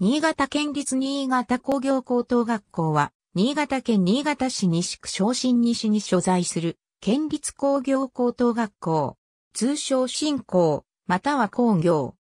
新潟県立新潟工業高等学校は、新潟県新潟市西区昇進西に所在する、県立工業高等学校、通称新工、または工業。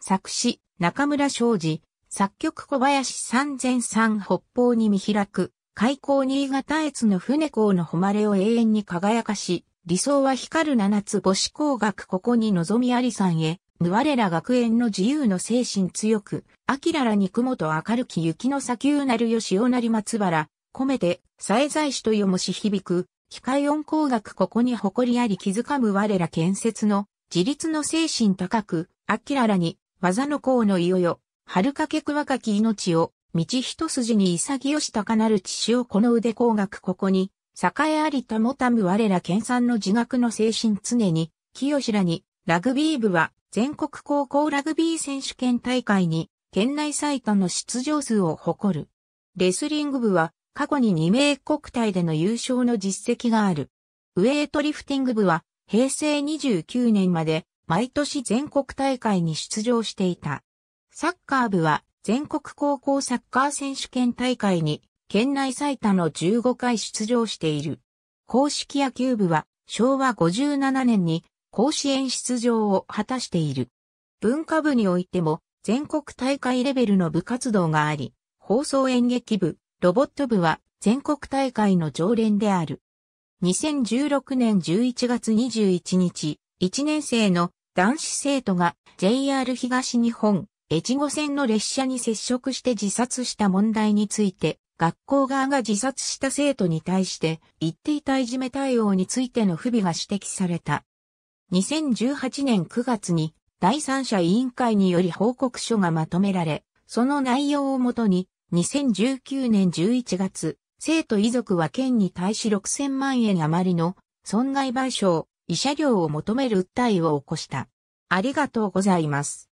作詞、中村昌司、作曲小林三千三北方に見開く、開港新潟越の船港の誉れを永遠に輝かし、理想は光る七つ星工学ここに望みありさんへ、無我ら学園の自由の精神強く、あきららに雲と明るき雪の砂丘なるよしおなり松原、込めて、再在しとよもし響く、機械音工学ここに誇りあり気づかむ我ら建設の、自立の精神高く、あきららに、技の功のいよよ、春かけく若き命を、道一筋に潔し高なる血潮この腕工学ここに、栄えありたもたむ我ら研鑽の自学の精神常に、清らに、ラグビー部は、全国高校ラグビー選手権大会に県内最多の出場数を誇る。レスリング部は過去に2名国体での優勝の実績がある。ウェイトリフティング部は平成29年まで毎年全国大会に出場していた。サッカー部は全国高校サッカー選手権大会に県内最多の15回出場している。公式野球部は昭和57年に甲子園出場を果たしている。文化部においても全国大会レベルの部活動があり、放送演劇部、ロボット部は全国大会の常連である。2016年11月21日、1年生の男子生徒が JR 東日本、越後線の列車に接触して自殺した問題について、学校側が自殺した生徒に対して、言っていたいじめ対応についての不備が指摘された。2018年9月に第三者委員会により報告書がまとめられ、その内容をもとに2019年11月、生徒遺族は県に対し6000万円余りの損害賠償、慰謝料を求める訴えを起こした。ありがとうございます。